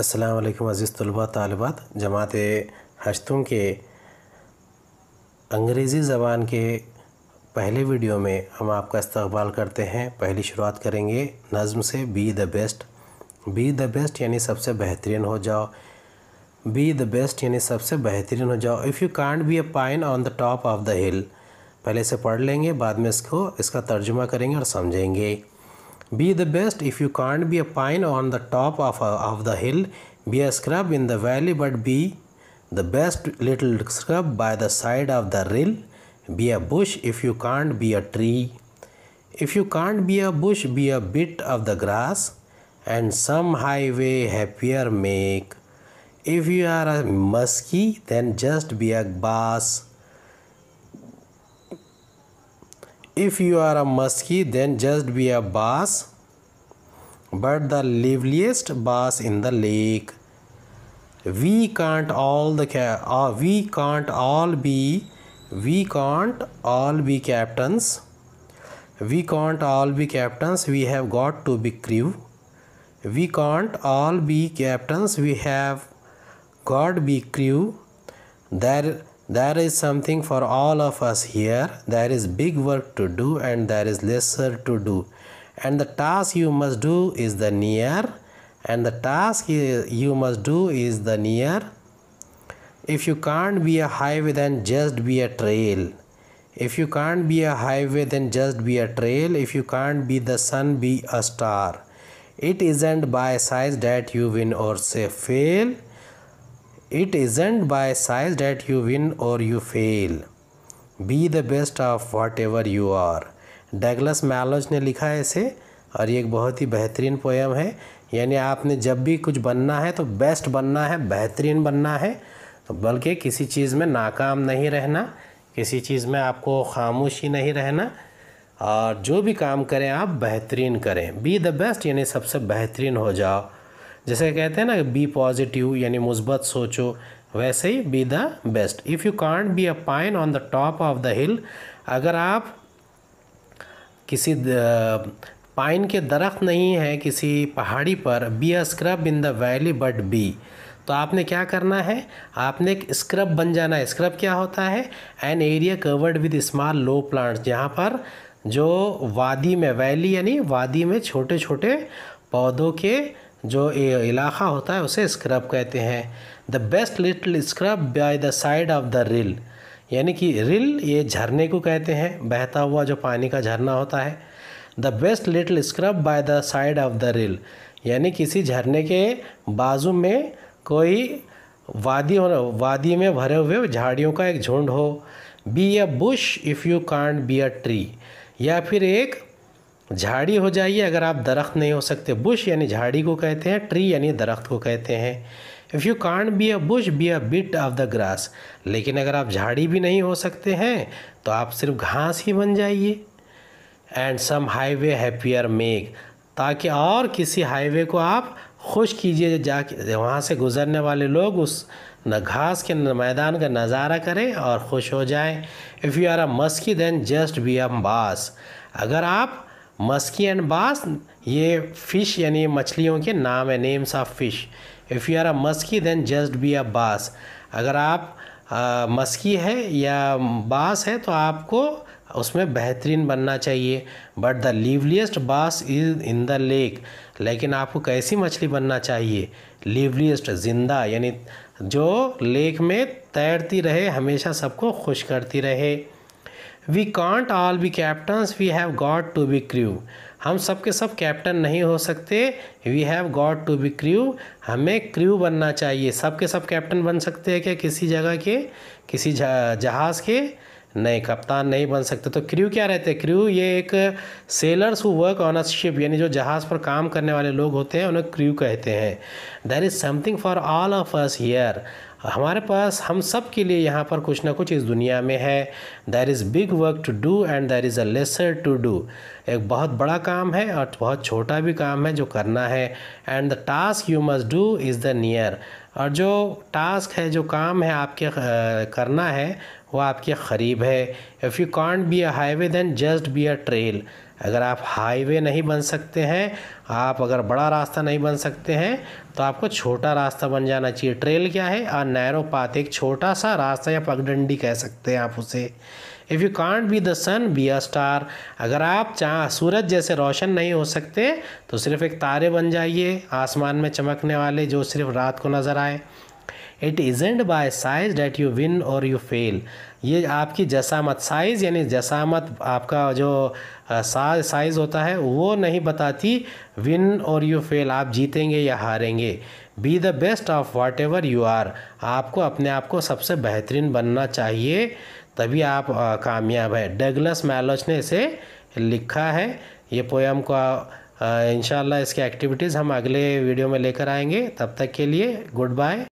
से अज़ीज़ तलबा तलबात जमात हजतों के अंग्रेज़ी ज़बान के पहले वीडियो में हम आपका इस्तबाल करते हैं पहली शुरुआत करेंगे नज़म से be the best be the best यानी सबसे बेहतरीन हो जाओ बी द बेस्ट यानी सबसे बेहतरीन हो जाओ if you can't be a pine on the top of the hill पहले से पढ़ लेंगे बाद में इसको इसका तर्जुमा करेंगे और समझेंगे Be the best if you can't be a pine on the top of, a, of the hill, be a scrub in the valley, but be the best little scrub by the side of the rill, be a bush if you can't be a tree. If you can't be a bush, be a bit of the grass, and some highway happier make. If you are a muskie, then just be a bass. if you are a muskie, then just be a bass but the liveliest bass in the lake we can't all the uh, we can't all be we can't all be captains we can't all be captains we have got to be crew we can't all be captains we have got be crew there there is something for all of us here there is big work to do and there is lesser to do and the task you must do is the near and the task you must do is the near if you can't be a highway then just be a trail if you can't be a highway then just be a trail if you can't be the sun be a star it isn't by size that you win or say fail It isn't by size that you win or you fail. Be the best of whatever you are Douglas Malloch ने लिखा है इसे और ये एक बहुत ही बेहतरीन poem है यानी आपने जब भी कुछ बनना है तो बेस्ट बनना है बेहतरीन बनना है तो बल्कि किसी चीज़ में नाकाम नहीं रहना किसी चीज़ में आपको खामोशी नहीं रहना और जो भी काम करें आप बेहतरीन करें बी द बेस्ट यानी सबसे बेहतरीन हो जाओ जैसे कहते हैं ना बी पॉजिटिव यानी मुस्बत सोचो वैसे ही be the best if you can't be a pine on the top of the hill अगर आप किसी पाइन के दरख्त नहीं है किसी पहाड़ी पर be a scrub in the valley but be तो आपने क्या करना है आपने एक स्क्रब बन जाना है स्क्रब क्या होता है an area covered with small low plants जहाँ पर जो वादी में वैली यानी वादी में छोटे छोटे पौधों के जो इलाका होता है उसे स्क्रब कहते हैं the best little scrub by the side of the rill यानी कि रिल ये झरने को कहते हैं बहता हुआ जो पानी का झरना होता है the best little scrub by the side of the rill यानी किसी झरने के बाजू में कोई वादी वादी में भरे हुए झाड़ियों का एक झुंड हो be a bush if you can't be a tree या फिर एक झाड़ी हो जाइए अगर आप दरख्त नहीं हो सकते बुश यानी झाड़ी को कहते हैं ट्री यानी दरख्त को कहते हैं if you can't be a bush be a bit of the grass लेकिन अगर आप झाड़ी भी नहीं हो सकते हैं तो आप सिर्फ घास ही बन जाइए and some highway happier make ताकि और किसी हाईवे को आप खुश कीजिए जा वहाँ से गुज़रने वाले लोग उस न घास के मैदान का नज़ारा करें और खुश हो जाएं if you are a muskie then just be a bass bass अगर आप मस्की एंड बास ये फ़िश यानी मछलियों के नाम है names of fish if you are a muskie then just be a bass अगर आप आ, मस्की है या बास है तो आपको उसमें बेहतरीन बनना चाहिए बट द लिवलीस्ट बास इज इन द लेक लेकिन आपको कैसी मछली बनना चाहिए लिवलीस्ट ज़िंदा यानी जो लेक में तैरती रहे हमेशा सबको खुश करती रहे we can't all be captains we have got to be crew हम सब के सब कैप्टन नहीं हो सकते we have got to be crew हमें क्रू बनना चाहिए सब के सब कैप्टन बन सकते हैं क्या किसी जगह के किसी जहाज़ के नए कप्तान नहीं बन सकते तो क्रू क्या रहते हैं क्रू ये एक sailors who work on a ship यानी जो जहाज़ पर काम करने वाले लोग होते हैं उन्हें क्रू कहते हैं there is something for all of us here हमारे पास हम सब के लिए यहाँ पर कुछ ना कुछ इस दुनिया में है there is big work to do and there is a lesser to do एक बहुत बड़ा काम है और बहुत छोटा भी काम है जो करना है and the task you must do is the near और जो टास्क है जो काम है आपके करना है वो आपके करीब है if you can't be a highway then just be a trail अगर आप हाईवे नहीं बन सकते हैं आप अगर बड़ा रास्ता नहीं बन सकते हैं तो आपको छोटा रास्ता बन जाना चाहिए ट्रेल क्या है और नैरो पाथ एक छोटा सा रास्ता या पगडंडी कह सकते हैं आप उसे if you can't be the sun be a star अगर आप चाह सूरज जैसे रोशन नहीं हो सकते तो सिर्फ एक तारे बन जाइए आसमान में चमकने वाले जो सिर्फ रात को नज़र आए it isn't by size that you win or you fail ये आपकी जसामत साइज़ यानी जसामत आपका जो साइज साइज़ होता है वो नहीं बताती विन और यू फेल आप जीतेंगे या हारेंगे be the best of whatever you are आपको अपने आप को सबसे बेहतरीन बनना चाहिए तभी आप कामयाब है डगलस मैलोच ने इसे लिखा है ये पोएम को इन इसके एक्टिविटीज़ हम अगले वीडियो में लेकर आएंगे तब तक के लिए गुड बाय